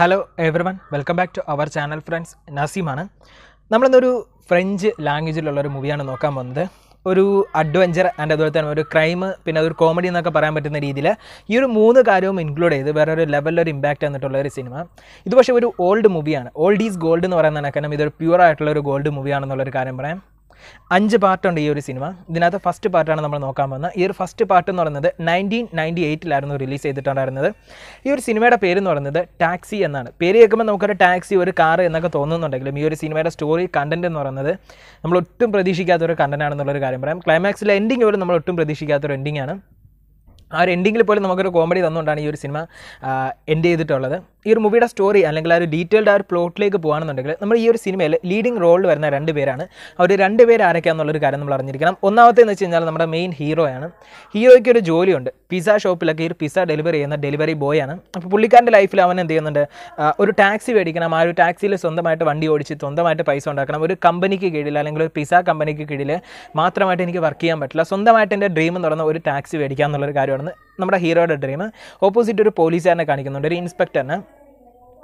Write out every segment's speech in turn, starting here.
hello everyone welcome back to our channel friends നസീമാണ് നമ്മളിന്നൊരു French ലാംഗ്വേജിലുള്ള ഒരു മൂവിയാണ് നോക്കാൻ പോകുന്നത് ഒരു അഡ്വഞ്ചർ ആൻഡ് അതുപോലെ തന്നെ ഒരു ക്രൈം പിന്നെ അതൊരു കോമഡി എന്നൊക്കെ പറയാൻ പറ്റുന്ന രീതിയിൽ ഈ ഒരു മൂന്ന് കാര്യവും ഇൻക്ലൂഡ് ചെയ്ത് വേറെ ഒരു ലെവലിലൊരു ഇമ്പാക്റ്റ് വന്നിട്ടുള്ള ഒരു സിനിമ ഇത് പക്ഷേ ഒരു ഓൾഡ് മൂവിയാണ് ഓൾഡ് ഈസ് ഗോൾഡ് എന്ന് പറയുന്ന കണക്കണം ഇതൊരു പ്യൂർ ആയിട്ടുള്ള ഒരു ഗോൾഡ് മൂവിയാണെന്നുള്ളൊരു കാര്യം പറയാം അഞ്ച് പാർട്ടുണ്ട് ഈ ഒരു സിനിമ ഇതിനകത്ത് ഫസ്റ്റ് പാർട്ടാണ് നമ്മൾ നോക്കാൻ പോകുന്നത് ഈ ഒരു ഫസ്റ്റ് പാർട്ട് എന്ന് പറയുന്നത് നയൻറ്റീൻ നയൻറ്റി എയ്റ്റിലായിരുന്നു റിലീസ് ചെയ്തിട്ടുണ്ടായിരുന്നത് ഈ ഒരു സിനിമയുടെ പേര് എന്ന് പറയുന്നത് ടാക്സി എന്നാണ് പേര് കേൾക്കുമ്പോൾ നമുക്കൊരു ടാക്സി ഒരു കാർ എന്നൊക്കെ തോന്നുന്നുണ്ടെങ്കിലും ഈ ഒരു സിനിമയുടെ സ്റ്റോറി കണ്ടൻറ് എന്ന് പറയുന്നത് നമ്മൾ ഒട്ടും പ്രതീക്ഷിക്കാത്തൊരു കണ്ടൻറ്റാണെന്നുള്ളൊരു കാര്യം പറയാം ക്ലൈമാക്സിലെ എൻഡിങ് പോലും നമ്മൾ ഒട്ടും പ്രതീക്ഷിക്കാത്തൊരു എൻഡിങ്ങാണ് ആണ് ആ ഒരു എൻഡിങ്ങിൽ പോലും നമുക്കൊരു കോമഡി തന്നുകൊണ്ടാണ് ഈ ഒരു സിനിമ എൻഡ് ചെയ്തിട്ടുള്ളത് ഈ ഒരു മൂവിയുടെ സ്റ്റോറി അല്ലെങ്കിൽ ആ ഒരു ഡീറ്റെയിൽഡ് ആ ഒരു പ്ലോട്ടിലേക്ക് പോകുകയാണെന്നുണ്ടെങ്കിൽ നമ്മൾ ഈ ഒരു സിനിമയിൽ ലീഡിംഗ് റോളിൽ വരുന്ന രണ്ട് പേരാണ് അവർ രണ്ട് പേര് ആരൊക്കെയാണെന്നുള്ളൊരു കാര്യം നമ്മൾ അറിഞ്ഞിരിക്കണം എന്ന് വെച്ച് കഴിഞ്ഞാൽ നമ്മുടെ മെയിൻ ഹീറോയാണ് ഹീറോയ്ക്ക് ഒരു ജോലിയുണ്ട് പിസ്സ ഷോപ്പിലൊക്കെ ഈ പിസ്സ ഡെലിവറി ചെയ്യുന്ന ഡെലിവറി ബോയ് ആണ് അപ്പോൾ പുള്ളിക്കാരൻ്റെ ലൈഫിൽ അവൻ എന്ത് ചെയ്യുന്നുണ്ട് ഒരു ടാക്സി മേടിക്കണം ആ ഒരു ടാക്സിയിൽ സ്വന്തമായിട്ട് വണ്ടി ഓടിച്ച് സ്വന്തമായിട്ട് പൈസ ഉണ്ടാക്കണം ഒരു കമ്പനിക്ക് കീഴിൽ അല്ലെങ്കിൽ ഒരു പിസ്സ കമ്പനിക്ക് കീഴിൽ മാത്രമായിട്ട് എനിക്ക് വർക്ക് ചെയ്യാൻ പറ്റില്ല സ്വന്തമായിട്ട് എൻ്റെ ഡ്രീം എന്ന് പറയുന്ന ഒരു ടാക്സി മേടിക്കാം എന്നുള്ളൊരു കാര്യമാണ് കിടന്ന് നമ്മുടെ ഹീറോയുടെ ഡ്രീം ഓപ്പോസിറ്റ് ഒരു പോലീസുകാരനെ കാണിക്കുന്നുണ്ട് ഒരു ഇൻസ്പെക്ടറിനെ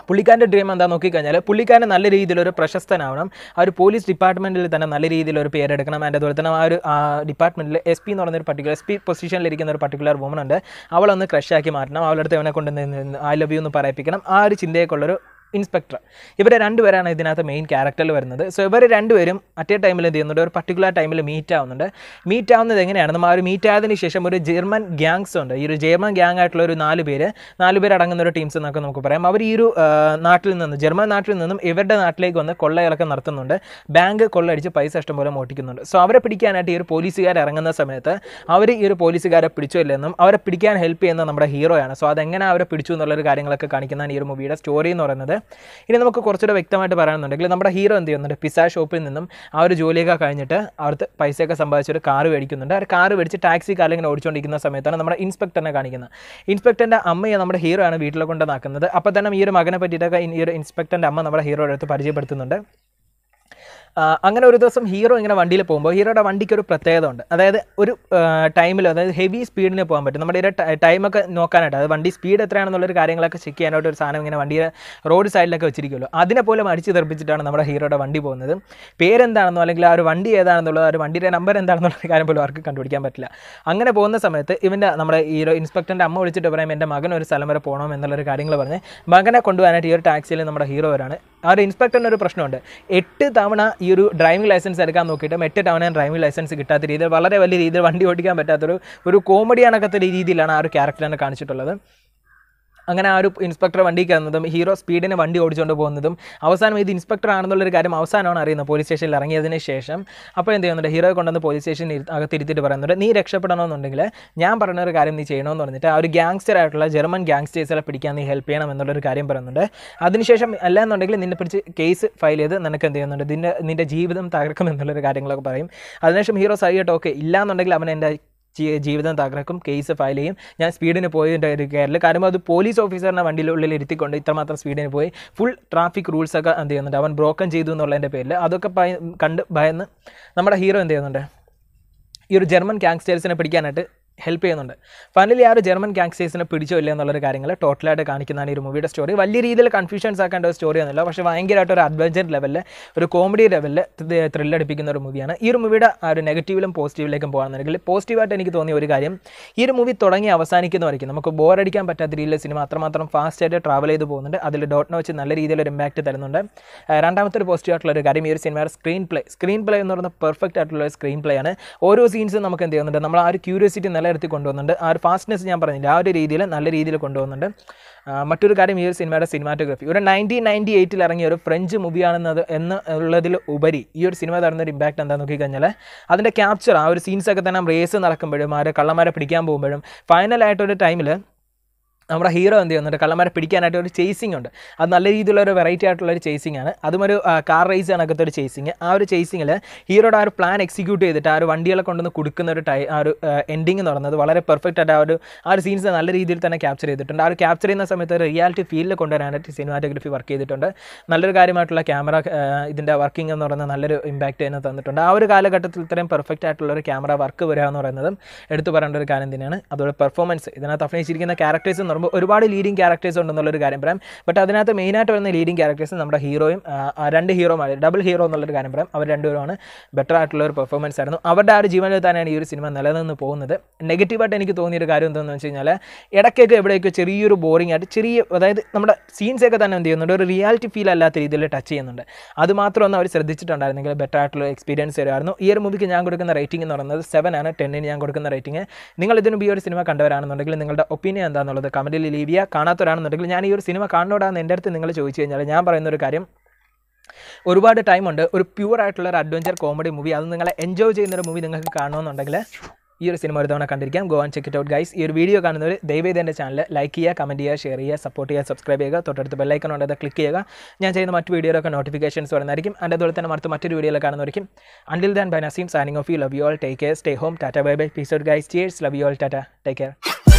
പുള്ളിക്കാരൻ്റെ ഡ്രീം എന്താ നോക്കിക്കഴിഞ്ഞാൽ പുള്ളിക്കാരൻ നല്ല രീതിയിലൊരു പ്രശസ്തനാവണം ആ ഒരു പോലീസ് ഡിപ്പാർട്ട്മെൻറ്റിൽ തന്നെ നല്ല രീതിയിലൊരു പേരെടുക്കണം ആൻഡ് അതുപോലെ തന്നെ ആ ഒരു ഡിപ്പാർട്ട്മെൻറ്റിൽ എസ് പി എന്ന് പറയുന്ന ഒരു പർട്ടിക്കുലർ എസ് പി പൊസിഷനിലിരിക്കുന്ന ഒരു പർട്ടിക്കുലർ വുമൺ ഉണ്ട് അവളൊന്ന് ക്രഷാക്കി മാറ്റണം അവളുടെ അടുത്ത് അവനെ കൊണ്ട് ഐ ലവ് യു എന്ന് പറയിപ്പിക്കണം ആ ഒരു ഉള്ളൊരു ഇൻസ്പെക്ടർ ഇവരെ രണ്ടുപേരാണ് ഇതിനകത്ത് മെയിൻ ക്യാരക്ടറിൽ വരുന്നത് സോ ഇവർ രണ്ടുപേരും എ ടൈമിൽ എന്ത് ചെയ്യുന്നുണ്ട് ഒരു പർട്ടിക്കുലർ ടൈമിൽ മീറ്റ് ആവുന്നുണ്ട് മീറ്റ് ആവുന്നത് എങ്ങനെയാണ് നമ്മൾ ആ ഒരു മീറ്റ് ആയതിനു ശേഷം ഒരു ജർമ്മൻ ഗ്യാങ്സ് ഉണ്ട് ഈ ഒരു ജർമ്മൻ ഗ്യാങ് ആയിട്ടുള്ള ഒരു നാല് പേര് നാല് പേര് അടങ്ങുന്ന ഒരു ടീംസ് എന്നൊക്കെ നമുക്ക് പറയാം അവർ ഈ ഒരു നാട്ടിൽ നിന്ന് ജർമ്മൻ നാട്ടിൽ നിന്നും ഇവരുടെ നാട്ടിലേക്ക് വന്ന് കൊള്ളയിളക്കം നടത്തുന്നുണ്ട് ബാങ്ക് കൊള്ളയടിച്ച് പൈസ ഇഷ്ടം പോലെ മോട്ടിക്കുന്നുണ്ട് സോ അവരെ പിടിക്കാനായിട്ട് ഈ ഒരു പോലീസുകാർ ഇറങ്ങുന്ന സമയത്ത് അവർ ഈ ഒരു പോലീസുകാരെ പിടിച്ചോ ഇല്ലെന്നും അവരെ പിടിക്കാൻ ഹെൽപ്പ് ചെയ്യുന്ന നമ്മുടെ ഹീറോയാണ് സോ അതെങ്ങനെ അവരെ പിടിച്ചു എന്നുള്ളൊരു കാര്യങ്ങളൊക്കെ കാണിക്കുന്നതാണ് ഈ ഒരു മൂവിയുടെ സ്റ്റോറി എന്ന് പറയുന്നത് ഇനി നമുക്ക് കുറച്ചുകൂടെ വ്യക്തമായിട്ട് പറയാനുണ്ടെങ്കിൽ നമ്മുടെ ഹീറോ എന്ത് ചെയ്യുന്നുണ്ട് പിസ ഷോപ്പിൽ നിന്നും ആ ഒരു ജോലിയൊക്കെ കഴിഞ്ഞിട്ട് അവർക്ക് പൈസയൊക്കെ സമ്പാദിച്ച് ഒരു കാറ് മേടിക്കുന്നുണ്ട് ആ കാർ കാറ് മേടിച്ച് ടാക്സി ഇങ്ങനെ ഓടിച്ചുകൊണ്ടിരിക്കുന്ന സമയത്താണ് നമ്മുടെ ഇൻസ്പെക്ടറിനെ കാണിക്കുന്നത് ഇൻസ്പെക്ടറിൻ്റെ അമ്മയെ നമ്മുടെ ഹീറോ ആണ് വീട്ടിലെ കൊണ്ടുവന്നാക്കുന്നത് അപ്പോൾ തന്നെ ഈ ഒരു മകനെ പറ്റിയിട്ടൊക്കെ ഈ ഒരു ഇൻസ്പെക്ടറിൻ്റെ അമ്മ നമ്മുടെ ഹീറോയുടെ അടുത്ത് പരിചയപ്പെടുത്തുന്നുണ്ട് അങ്ങനെ ഒരു ദിവസം ഹീറോ ഇങ്ങനെ വണ്ടിയിൽ പോകുമ്പോൾ ഹീറോയുടെ വണ്ടിക്ക് ഒരു പ്രത്യേകത ഉണ്ട് അതായത് ഒരു ടൈമിൽ അതായത് ഹെവി സ്പീഡിന് പോകാൻ പറ്റും നമ്മുടെ ഒരു ടൈമൊക്കെ നോക്കാനായിട്ട് അതായത് വണ്ടി സ്പീഡ് ഒരു കാര്യങ്ങളൊക്കെ ചെക്ക് ചെയ്യാനായിട്ട് ഒരു സാധനം ഇങ്ങനെ വണ്ടിയുടെ റോഡ് സൈഡിലൊക്കെ വെച്ചിരിക്കുമല്ലോ അതിനെ പോലും അടിച്ച് തെറിപ്പിച്ചിട്ടാണ് നമ്മുടെ ഹീറോയുടെ വണ്ടി പോകുന്നത് പേരെന്താണെന്നോ അല്ലെങ്കിൽ ആ ഒരു വണ്ടി ഏതാണെന്നുള്ളത് ആ ഒരു വണ്ടിയുടെ നമ്പർ എന്താണെന്നുള്ള കാര്യം പോലും ആർക്കും കണ്ടുപിടിക്കാൻ പറ്റില്ല അങ്ങനെ പോകുന്ന സമയത്ത് ഇവൻ്റെ നമ്മുടെ ഹീറോ ഇൻസ്പെക്ടറിൻ്റെ അമ്മ വിളിച്ചിട്ട് പറയും എൻ്റെ മകൻ ഒരു സ്ഥലം വരെ പോകണം എന്നുള്ളൊരു കാര്യങ്ങൾ പറഞ്ഞ് മകനെ കൊണ്ടുപോകാനായിട്ട് ഈ ഒരു ടാക്സിയിൽ നമ്മുടെ ഹീറോ വരാണ് ആ ഒരു ഇൻസ്പെക്ടറിന് ഒരു പ്രശ്നമുണ്ട് എട്ട് തവണ ഈ ഒരു ഡ്രൈവിംഗ് ലൈസൻസ് എടുക്കാൻ നോക്കിയിട്ട് മെറ്റിട്ട് അവനെ ഡ്രൈവിംഗ് ലൈസൻസ് കിട്ടാത്ത രീതിയിൽ വളരെ വലിയ രീതിയിൽ വണ്ടി ഓടിക്കാൻ പറ്റാത്തൊരു ഒരു കോമഡി അണക്കത്തെ രീതിയിലാണ് ആ ഒരു ക്യാരക്ടറിനെ കാണിച്ചിട്ടുള്ളത് അങ്ങനെ ആ ഒരു ഇൻസ്പെക്ടർ വണ്ടി കയറുന്നതും ഹീറോ സ്പീഡിന് വണ്ടി ഓടിച്ചുകൊണ്ട് പോകുന്നതും അവസാനം ഇത് ഇൻസ്പെക്ടർ ആണെന്നുള്ളൊരു കാര്യം അവസാനമാണ് അറിയുന്നത് പോലീസ് സ്റ്റേഷനിൽ ഇറങ്ങിയതിന് ശേഷം അപ്പോൾ എന്ത് ചെയ്യുന്നുണ്ട് ഹീറോ കൊണ്ടുവന്ന് പോലീസ് സ്റ്റേഷനിൽ അകത്തിരുത്തിയിട്ട് പറയുന്നുണ്ട് നീ രക്ഷപ്പെടണമെന്നുണ്ടെങ്കിൽ ഞാൻ പറഞ്ഞൊരു ഒരു കാര്യം നീ ചെയ്യണമെന്ന് പറഞ്ഞിട്ട് ആ ഒരു ഗ്യാങ്സ്റ്റർ ആയിട്ടുള്ള ജർമ്മൻ ഗ്യാങ്സ്റ്റേഴ്സിനെ പിടിക്കാൻ നീ ഹെൽപ്പ് ചെയ്യണം എന്നുള്ളൊരു കാര്യം പറയുന്നുണ്ട് അതിനുശേഷം അല്ല എന്നുണ്ടെങ്കിൽ നിന്നെ പിടിച്ച് കേസ് ഫയൽ ചെയ്ത് നിനക്ക് എന്ത് ചെയ്യുന്നുണ്ട് നിന്റെ നിന്റെ ജീവിതം തകർക്കും എന്നുള്ളൊരു കാര്യങ്ങളൊക്കെ പറയും അതിനുശേഷം ഹീറോ സഹിയായിട്ട് ഓക്കെ ഇല്ല എന്നുണ്ടെങ്കിൽ അവൻ എൻ്റെ ജീവിതം തകർക്കും കേസ് ഫയൽ ചെയ്യും ഞാൻ സ്പീഡിന് പോയതിൻ്റെ ഒരു കയറിൽ കാരണം അത് പോലീസ് ഓഫീസറിനെ വണ്ടിയിലുള്ളിൽ ഇരുത്തിക്കൊണ്ട് ഇത്രമാത്രം സ്പീഡിന് പോയി ഫുൾ ട്രാഫിക് ഒക്കെ എന്ത് ചെയ്യുന്നുണ്ട് അവൻ ബ്രോക്കൺ ചെയ്തു എന്നുള്ളതിൻ്റെ പേരിൽ അതൊക്കെ കണ്ട് ഭയന്ന് നമ്മുടെ ഹീറോ എന്ത് ചെയ്യുന്നുണ്ട് ഈ ഒരു ജർമ്മൻ ഗാങ്സ്റ്റേഴ്സിനെ പിടിക്കാനായിട്ട് ഹെൽപ്പ് ചെയ്യുന്നുണ്ട് ഫൈനലി ആ ഒരു ജർമ്മൻ ഗാങ്സ്റ്റേഴ്സിനെ പിടിച്ചോ ഇല്ല എന്നുള്ളൊരു കാര്യങ്ങൾ ടോട്ടലായിട്ട് കാണിക്കുന്നതാണ് ഈ മൂവിയുടെ സ്റ്റോറി വലിയ രീതിയിൽ കൺഫ്യൂഷൻസ് ആക്കേണ്ട ഒരു സ്റ്റോറി ഒന്നുമില്ല പക്ഷേ ഭയങ്കരമായിട്ട് ഒരു അഡ്വഞ്ചർ ലെവലിൽ ഒരു കോമഡി ലെവലിൽ ത്രില്ലടിപ്പിക്കുന്ന ഒരു മൂവിയാണ് ഈ ഒരു മൂവിയുടെ ആ ഒരു നെഗറ്റീവിലും പോസിറ്റീവിലേക്കും പോകാമെന്നുണ്ടെങ്കിൽ പോസിറ്റീവായിട്ട് എനിക്ക് തോന്നിയ ഒരു കാര്യം ഈ ഒരു മൂവി തുടങ്ങി അവസാനിക്കുന്നവരേക്കും നമുക്ക് ബോറടിക്കാൻ പറ്റാത്ത രീതിയിൽ സിനിമ അത്രമാത്രം ഫാസ്റ്റായിട്ട് ട്രാവൽ ചെയ്ത് പോകുന്നുണ്ട് അതിൽ ഡോട്ട് വെച്ച് നല്ല രീതിയിൽ ഒരു ഇമ്പാക്റ്റ് തരുന്നുണ്ട് രണ്ടാമത്തെ ഒരു പോസിറ്റീവ് ആയിട്ടുള്ള ഒരു കാര്യം ഈ ഒരു സിനിമയുടെ സ്ക്രീൻ പ്ലേ സ്ക്രീൻ പ്ലേ എന്ന് പറയുന്ന പെർഫെക്റ്റ് ആയിട്ടുള്ള സ്ക്രീൻ പ്ലേ ആണ് ഓരോ സീൻസും നമുക്ക് എന്ത് ചെയ്യുന്നുണ്ട് നമ്മൾ ആ ഒരു ക്യൂരിയോസിറ്റി നല്ല നിലനിർത്തി കൊണ്ടുവന്നുണ്ട് ആ ഒരു ഫാസ്റ്റ്നെസ് ഞാൻ പറഞ്ഞില്ല ആ ഒരു രീതിയിൽ നല്ല രീതിയിൽ കൊണ്ടുവന്നുണ്ട് മറ്റൊരു കാര്യം ഈ ഒരു സിനിമയുടെ സിനിമാറ്റോഗ്രഫി ഒരു നയൻറ്റീൻ നയൻറ്റി എയ്റ്റിൽ ഇറങ്ങിയ ഒരു ഫ്രഞ്ച് മൂവിയാണെന്നത് എന്ന് ഉള്ളതിൽ ഉപരി ഈ ഒരു സിനിമ തരുന്ന ഒരു ഇമ്പാക്റ്റ് എന്താ നോക്കിക്കഴിഞ്ഞാൽ അതിൻ്റെ ക്യാപ്ചർ ആ ഒരു സീൻസൊക്കെ തന്നെ റേസ് നടക്കുമ്പോഴും ആരെ കള്ളന്മാരെ പിടിക്കാൻ പോകുമ്പോഴും ഫൈനലായിട്ടൊരു ടൈമിൽ നമ്മുടെ ഹീറോ എന്ത് ചെയ്യുന്നുണ്ട് കള്ളന്മാരെ പിടിക്കാനായിട്ട് ഒരു ചേസിംഗ് ഉണ്ട് അത് നല്ല രീതിയിലുള്ള ഒരു വെറൈറ്റി ആയിട്ടുള്ള ഒരു ചേസിംഗ് ആണ് അതും ഒരു കാർ റേസ് കണക്കത്തെ ഒരു ചേസിംഗ് ആ ഒരു ചേസിങ്ങിൽ ഹീറോയുടെ ആ ഒരു പ്ലാൻ എക്സിക്യൂട്ട് ചെയ്തിട്ട് ആ ഒരു വണ്ടികളെ കൊണ്ടുവന്ന് കൊടുക്കുന്ന ഒരു ടൈ ആ ഒരു എൻഡിങ് എന്ന് പറയുന്നത് വളരെ പെർഫെക്റ്റ് ആയിട്ട് ആ ഒരു ആ ഒരു സീൻസ് നല്ല രീതിയിൽ തന്നെ ക്യാപ്ചർ ചെയ്തിട്ടുണ്ട് ആ ഒരു ക്യാപ്ചർ ചെയ്യുന്ന സമയത്ത് റിയാലിറ്റി ഫീലിൽ കൊണ്ടുവരാനായിട്ട് സിനിമാറ്റോഗ്രഫി വർക്ക് ചെയ്തിട്ടുണ്ട് നല്ലൊരു കാര്യമായിട്ടുള്ള ക്യാമറ ഇതിൻ്റെ വർക്കിംഗ് എന്ന് പറയുന്നത് നല്ലൊരു ഇമ്പാക്റ്റ് തന്നെ തന്നിട്ടുണ്ട് ആ ഒരു കാലഘട്ടത്തിൽ ഇത്രയും പെർഫെക്റ്റ് ആയിട്ടുള്ള ഒരു ക്യാമറ വർക്ക് വരിക എന്ന് പറയുന്നതും എടുത്തു പറയേണ്ട ഒരു കാര്യം തന്നെയാണ് അതുപോലെ പെർഫോമൻസ് ഇതിനകത്ത് അഭിനയിച്ചിരിക്കുന്ന ക്യാരക്ടേഴ്സ് എന്ന് പറയുമ്പോൾ ഒരുപാട് ലീഡിങ് ക്യാരക്ടേഴ്സ് ഉണ്ടെന്നുള്ളൊരു കാര്യം പറയാം ബട്ട് അതിനകത്ത് മെയിനായിട്ട് വരുന്ന ലീഡിങ് ക്യാരക്ടേഴ്സ് നമ്മുടെ ഹീറോയും രണ്ട് ഹീറോമാർ ഡബിൾ ഹീറോ എന്നുള്ളൊരു കാര്യം പറയാം അവർ രണ്ടുപേരുമാണ് ബെറ്റർ ആയിട്ടുള്ള ഒരു പെർഫോമൻസ് ആയിരുന്നു അവരുടെ ആ ഒരു ജീവനിൽ തന്നെയാണ് ഈ ഒരു സിനിമ നിലനിന്ന് പോകുന്നത് നെഗറ്റീവായിട്ട് എനിക്ക് തോന്നിയ ഒരു കാര്യം എന്താണെന്ന് വെച്ച് കഴിഞ്ഞാൽ ഇടയ്ക്കൊക്കെ എവിടെയൊക്കെ ചെറിയൊരു ബോറിംഗ് ആയിട്ട് ചെറിയ അതായത് നമ്മുടെ സീൻസൊക്കെ തന്നെ എന്ത് ചെയ്യുന്നുണ്ട് ഒരു റിയാലിറ്റി ഫീൽ അല്ലാത്ത രീതിയിൽ ടച്ച് ചെയ്യുന്നുണ്ട് അത് മാത്രമൊന്നും അവർ ശ്രദ്ധിച്ചിട്ടുണ്ടായിരുന്നെങ്കിൽ ബെറ്റർ ആയിട്ടുള്ള എക്സ്പീരിയൻസ് വരുമായിരുന്നു ഈ ഒരു മൂവിക്ക് ഞാൻ കൊടുക്കുന്ന റേറ്റിംഗ് എന്ന് പറയുന്നത് സെവൻ ആണ് ടെന്നിന് ഞാൻ കൊടുക്കുന്ന റേറ്റിംഗ് നിങ്ങൾ ഇതിനും ഈ ഒരു സിനിമ കണ്ടവരാണെന്നുണ്ടെങ്കിൽ നിങ്ങളുടെ ഒപ്പീനിയൻ എന്താണെന്നുള്ളത് കമൻറ്റ് കമൻറ്റിൽ ലീവ് ചെയ്യുക കാണാത്തവരാണെന്നുണ്ടെങ്കിൽ ഞാൻ ഈ ഒരു സിനിമ കാണുന്നോടാന്ന് എൻ്റെ അടുത്ത് നിങ്ങൾ ചോദിച്ചു കഴിഞ്ഞാൽ ഞാൻ പറയുന്ന ഒരു കാര്യം ഒരുപാട് ടൈമുണ്ട് ഒരു പ്യുവർ ആയിട്ടുള്ള ഒരു അഡ്വഞ്ചർ കോമഡി മൂവി അത് നിങ്ങളെ എൻജോയ് ചെയ്യുന്ന ഒരു മൂവി നിങ്ങൾക്ക് കാണണമെന്നുണ്ടെങ്കിൽ ഈ ഒരു സിനിമ ഒരു തവണ കണ്ടിരിക്കാം go and check it out guys ഈ ഒരു വീഡിയോ കാണുന്നവർ ദയവേദ എൻ്റെ ചാനൽ ലൈക്ക് ചെയ്യുക കമൻറ്റ് ചെയ്യുക ഷെയർ ചെയ്യുക സപ്പോർട്ട് ചെയ്യുക സബ്സ്ക്രൈബ് ചെയ്യുക തൊട്ടടുത്ത് ബെല്ലൈക്കൺ ഉണ്ട് അത് ക്ലിക്ക് ചെയ്യുക ഞാൻ ചെയ്യുന്ന മറ്റ് വീഡിയോയിലൊക്കെ നോട്ടിഫിക്കേഷൻസ് വരുന്നതായിരിക്കും അതിൻ്റെ അതുപോലെ തന്നെ മറ്റു മറ്റൊരു വീഡിയോയിൽ കാണുന്നവർക്കും until then bye Naseem signing off you love you all take care stay home tata bye bye peace out guys cheers love you all tata take care